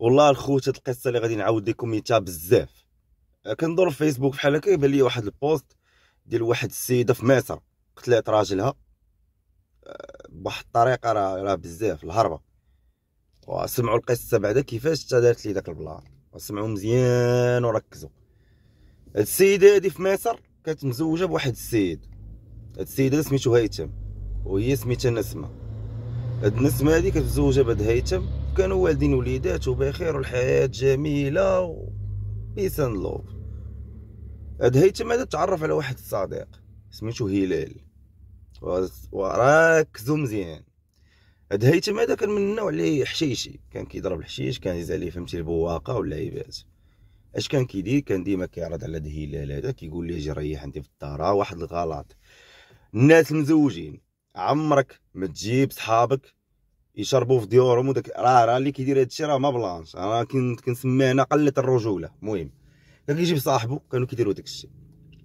والله الخوت هاد القصه اللي غادي نعاود لكم تا بزاف آه، كندور في فيسبوك بحال هكا يبان لي واحد البوست ديال واحد السيده في مصر قتلات إيه، راجلها آه، بواحد الطريقه راه راه بزاف الهربه وسمعوا القصه بعدا كيفاش دارت لي داك البلان وسمعوا مزيان وركزوا هاد السيده هادي في مصر كانت مزوجه بواحد السيد هاد السيده سميتو هيثم وهي سميتها نسمه هاد النسمه هادي كانت مزوجه بهاد هيثم كانوا والدين وليداته بخير والحياة جميلة و... بيسان لوب هاد هيثم هذا تعرف على واحد الصديق سميتو هلال وراكزو مزيان هاد هيثم هذا كان من النوع اللي حشيشي كان كيضرب الحشيش كان يزال ليه فهمتي البواقه واللعيبات اش كان كيدير كان ديما كيعرض على هاد هلال هذا كيقول ليه جي ريح عندي في الدار واحد الغلط الناس المزوجين عمرك ما تجيب صحابك يشربوا في ديورهم وداك راه راه اللي كيدير هادشي راه ما بلانش راه كنسميه انا قله الرجوله المهم كان كيجيب صاحبو كانوا كيديروا داكشي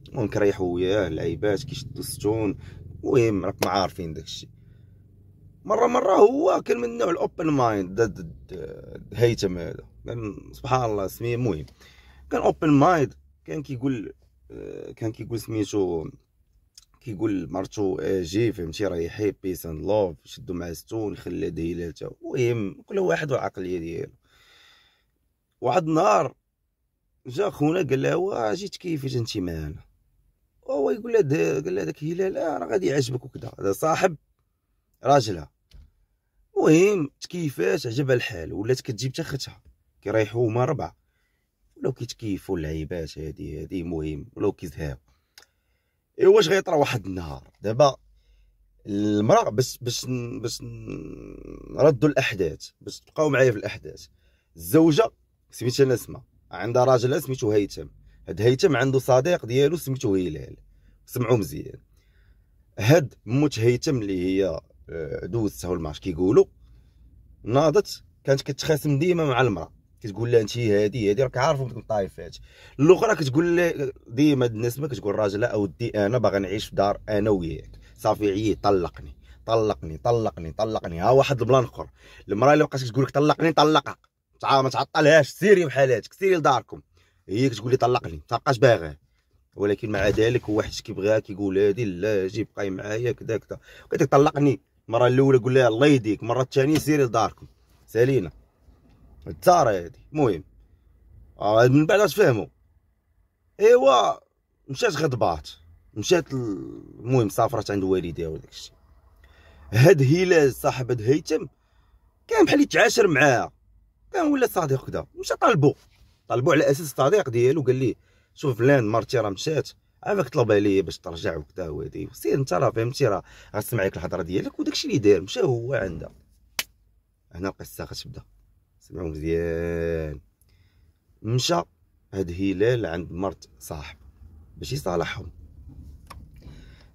المهم كيريحوا وياه العيبات كيشدوا السجون المهم راكم عارفين داكشي مره مره هو كان من نوع الاوبن مايند ضد هيثم هذا كان سبحان الله سميه المهم كان اوبن مايند كان كيقول آه، كان كيقول سميتو كيقول مرتو اجي إيه، فهمتي ريحي بيس اند لوف شدو مع ستون خلى ديلالته المهم كل واحد والعقليه ديالو واحد النهار جا خونا قال لها وا جيت كيفاش انت معانا هو يقول لها قال لها داك هلال اه راه غادي يعجبك وكذا هذا صاحب راجلها المهم تكيفات عجبها الحال ولات كتجيب حتى ختها كيريحوا هما ربعه ولاو كيتكيفوا اللعيبات هادي هادي مهم ولاو كيزهاو ايوا واش غيطرا واحد النهار دابا المرا باش باش باش نردوا الاحداث باش تبقاو معايا في الاحداث الزوجه سميتها نسمه عندها راجل سميتو هيثم هاد هيثم عنده صديق ديالو سميتو هلال سمعوا مزيان هاد موت هيثم اللي هي آه، دوزتها والمارش كيقولوا ناضت كانت كتخاسم ديما مع المراه كتقول لها انت هادي هادي راك عارف من طايف الاخرى كتقول لها ديما الناس ما كتقول راجلها اودي انا باغي نعيش في دار انا وياك صافي عيي طلقني طلقني طلقني طلقني ها واحد البلان اخر المراه اللي بقات كتقول لك طلقني طلقها ما تعطلهاش سيري بحالاتك سيري لداركم هي كتقول لي طلقني ما تبقاش باغاه ولكن مع ذلك هو حيت كيبغاها كيقول هادي لا جي بقاي معايا كذا كذا قلت لك طلقني المره الاولى قول لها الله يهديك المره الثانيه سيري لداركم سالينا الدار هادي المهم آه من بعد تفهموا ايوا مشات غضبات مشات المهم سافرت عند والديها وداك الشيء هاد هلال صاحب هاد هيثم كان بحال يتعاشر معاها كان ولا صديق كدا مشى طالبو طالبو على اساس الصديق ديالو قال ليه شوف فلان مرتي راه مشات عافاك طلب عليا باش ترجع وكدا وهادي سير انت راه فهمتي راه غنسمع لك الهضره ديالك وداكشي اللي داير مشى هو عندها هنا القصه غتبدا سمعوا مزيان مشى هاد هلال عند مرت صاحب باش يصالحهم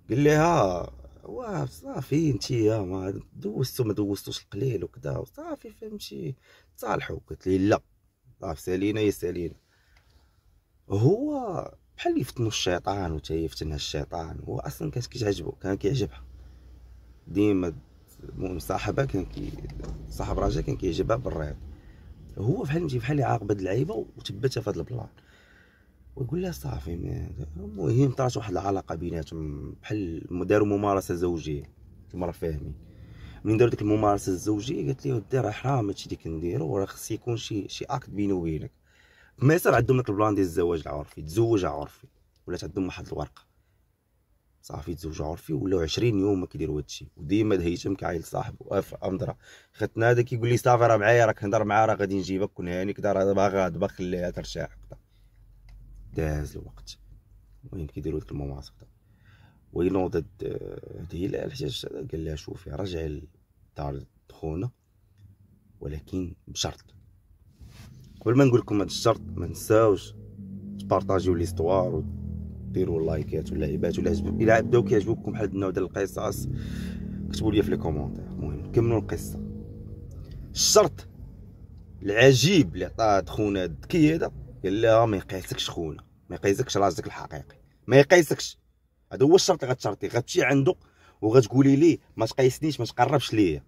قال لها واه صافي يا ما دوزتو ما دوزتوش القليل وكذا وصافي فهمتي تصالحوا قلت لي لا صافي سالينا يا سالينا هو بحال يفتنو الشيطان وتا هي فتنها الشيطان هو اصلا كانت كتعجبو كان كيعجبها ديما المهم صاحبها كان كي صاحب راجلها كان كيعجبها بالريض هو فحال فهمتي فحال عاقب هاد اللعيبه وتبتها في هاد البلان ويقول لها صافي المهم طرات واحد العلاقه بيناتهم بحال داروا ممارسه زوجيه كما راه فاهمين من دار ديك الممارسه الزوجيه قالت لي ودي راه حرام هادشي اللي كنديرو وراه خص يكون شي شي اكت بيني وبينك ما يصير عندهم داك البلان ديال الزواج العرفي تزوج عرفي ولات عندهم واحد الورقه صافي تزوجو عرفي ولاو 20 يوم ما كيديروا هادشي وديما هيثم كعايل صاحبو اف امضره خدتنا هذا كيقول لي صافي راه معايا راك هضر معاه راه غادي نجيبك كون هاني كدا راه باغا دابا خليها ترتاح داز الوقت المهم كيديروا ديك المناطق وينوض آه، هاد هلال الحجاج قال لها شوفي رجع لدار خونا ولكن بشرط قبل ما نقول لكم هاد الشرط ما نساوش تبارطاجيو ليستوار ديروا اللايكات واللعيبات ولا عجبكم الا بداو كيعجبوكم بحال النوع ديال القصص كتبوا لي في لي كومونتير المهم نكملوا القصه الشرط العجيب اللي عطاه خونا الذكي هذا قال لها ما يقيسكش خونا ما يقيسكش راجلك الحقيقي ما يقيسكش هذا هو الشرط اللي غتشرطي غتمشي عنده وغتقولي ليه ما تقيسنيش ما تقربش ليا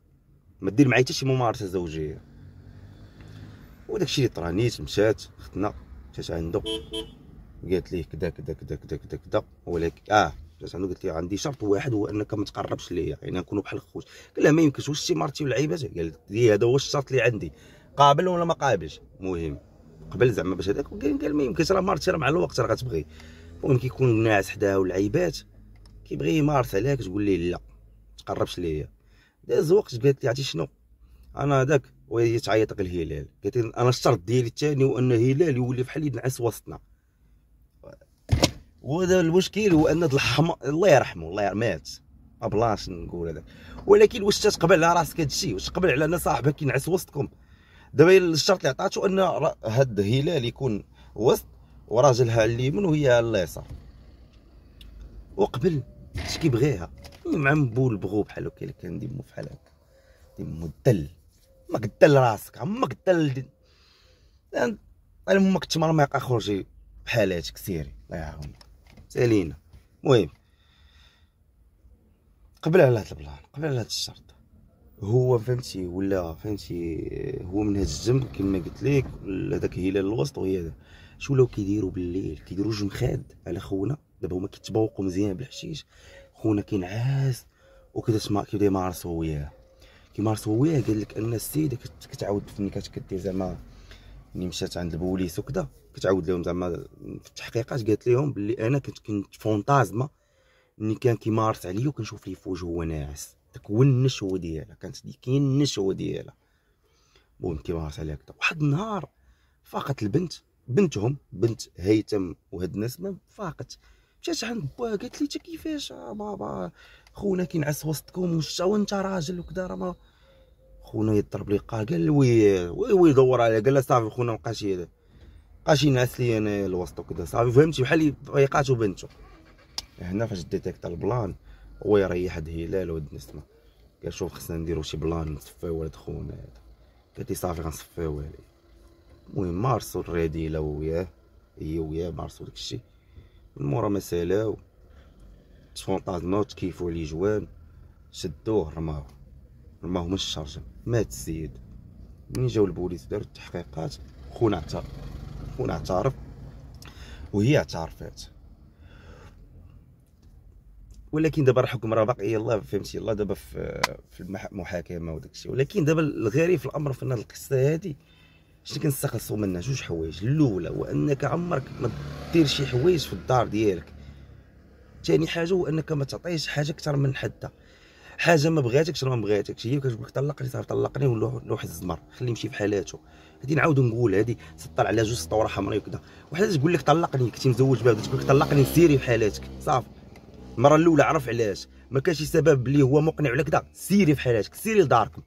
ما دير معايا حتى شي ممارسه زوجيه وداكشي اللي طرا نيت مشات ختنا مشات عنده قالت ليه كذا كذا كذا كذا كذا كذا ولكن اه جات عنده قالت لي عندي شرط واحد هو انك ما تقربش ليا يعني نكونوا بحال خوت قال لها ما يمكنش واش سي مرتي ولعيبات قالت لي هذا هو الشرط اللي عندي قابل ولا ما قابلش المهم قبل زعما باش هذاك قال ما يمكنش راه مرتي راه مع الوقت راه غتبغي المهم كيكون ناعس حداها ولعيبات كيبغي يمارس عليها كتقول ليه لا تقربش ليا داز وقت قالت لي عرفتي شنو انا هذاك وهي تعيط لك الهلال قالت انا الشرط ديالي الثاني هو ان هلال يولي بحال ينعس وسطنا وهذا المشكل هو ان الحما الله يرحمه الله يرحمه مات ما بلاش نقول هذا ولكن واش تتقبل على راسك هادشي واش تقبل على ان صاحبك ينعس وسطكم دابا الشرط اللي عطاتو ان هاد الهلال يكون وسط وراجلها اليمين وهي اليسار وقبل اش كيبغيها مع مبول بغو بحال هكا اللي ديمو بحال هكا ديمو الدل ما قدل راسك عمرك الدل انا ما كنت خرجي بحالاتك سيري الله يعاونك سالينا المهم قبل على هاد البلان قبل على هاد الشرط هو فهمتي ولا فهمتي هو من هاد الزنب كما قلت لك هذاك هلال الوسط وهي شو ولاو كيديروا بالليل كيديروا جمخاد على خونا دابا هما كيتبوقوا مزيان بالحشيش خونا كينعاس وكتسمع كيبدا يمارس هو وياه كيمارس هو وياه قال لك ان السيده كتعاود فملي كتدير زعما ملي مشات عند البوليس وكذا كتعاود لهم زعما في التحقيقات قالت لهم بلي انا كنت كنت فونتازما ملي كان كيمارس عليا وكنشوف ليه في وجهه هو ناعس داك هو النشوه ديالها كانت دي كاين النشوه ديالها المهم كيمارس عليها هكذا واحد النهار فاقت البنت بنتهم بنت هيثم وهاد الناس فاقت مشات عند باها قالت لي كيفاش بابا خونا كينعس وسطكم وشتا وانت راجل وكذا راه ما خونا يضرب لي قال وي وي دور عليه قال لها صافي خونا مابقاش هذا بقاش ينعس لي انايا الوسط وكذا صافي فهمتي بحال ريقاتو بنتو هنا فاش ديتيكت البلان هو يريح هاد و وهاد النسمه قال شوف خصنا نديرو شي بلان نصفيو ولاد خونا هدا قالت لي صافي غنصفيو عليه المهم مارسو الريدي لا وياه هي وياه مارسو داكشي من مورا ما سالاو تفونطازماو تكيفو عليه جوان شدوه رماو رماو من الشرجم مات السيد من جاو البوليس دارو التحقيقات خونا اعترف يكون اعترف وهي اعترفات ولكن دابا الحكم راه باقي يلاه فهمتي يلاه دابا في في المحاكمه وداك الشيء ولكن دابا الغريب في الامر في هذه القصه هذه شنو كنستخلصوا منها جوج حوايج الاولى هو انك عمرك ما دير شي حوايج في الدار ديالك ثاني حاجه هو انك ما تعطيش حاجه اكثر من حدها حاجه ما بغاتكش راه ما بغاتكش هي كتقول لك طلقني صافي طلقني ولوح لوح الزمر خليه يمشي بحالاته هادي نعاود نقول هادي سطر على جوج سطور حمراء وكذا واحد تقول لك طلقني كنتي مزوج بها تقول لك طلقني سيري بحالاتك صافي المره الاولى عرف علاش ما كانش سبب بلي هو مقنع ولا كذا سيري بحالاتك سيري لداركم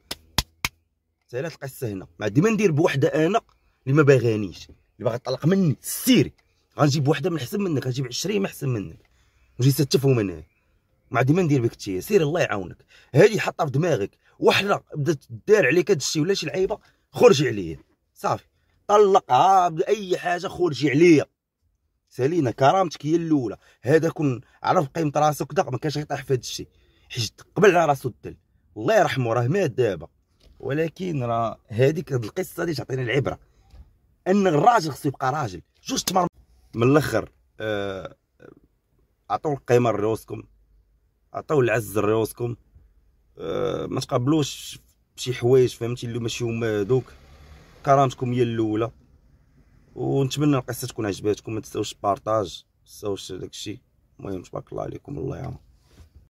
سهلات القصه هنا ما ديما ندير بوحده انا اللي ما باغانيش اللي باغي تطلق مني سيري غنجيب وحده من احسن منك غنجيب 20 من احسن منك ونجي ستفهم انا ما عندي ما ندير بك التيه سير الله يعاونك هذه حطها في دماغك وحنا بدات دار عليك هذا الشيء ولا شي لعيبه خرجي عليا صافي طلقها باي حاجه خرجي عليا سالينا كرامتك هي الاولى هذا كون عرف قيمه راسو دا ما كانش غيطيح في هذا الشيء حيت قبل على راسو الدل الله يرحمه راه مات دابا ولكن راه هذيك القصه اللي تعطينا العبره ان الراجل خصو يبقى راجل جوج تمر من الاخر آه عطوا القيمه لروسكم عطاو العز لراسكم أه ما تقابلوش بشي حوايج فهمتي اللي ماشي هما هذوك كرامتكم هي الاولى ونتمنى القصه تكون عجباتكم ما تنساوش بارطاج ما تنساوش داكشي المهم تبارك الله عليكم الله يعاون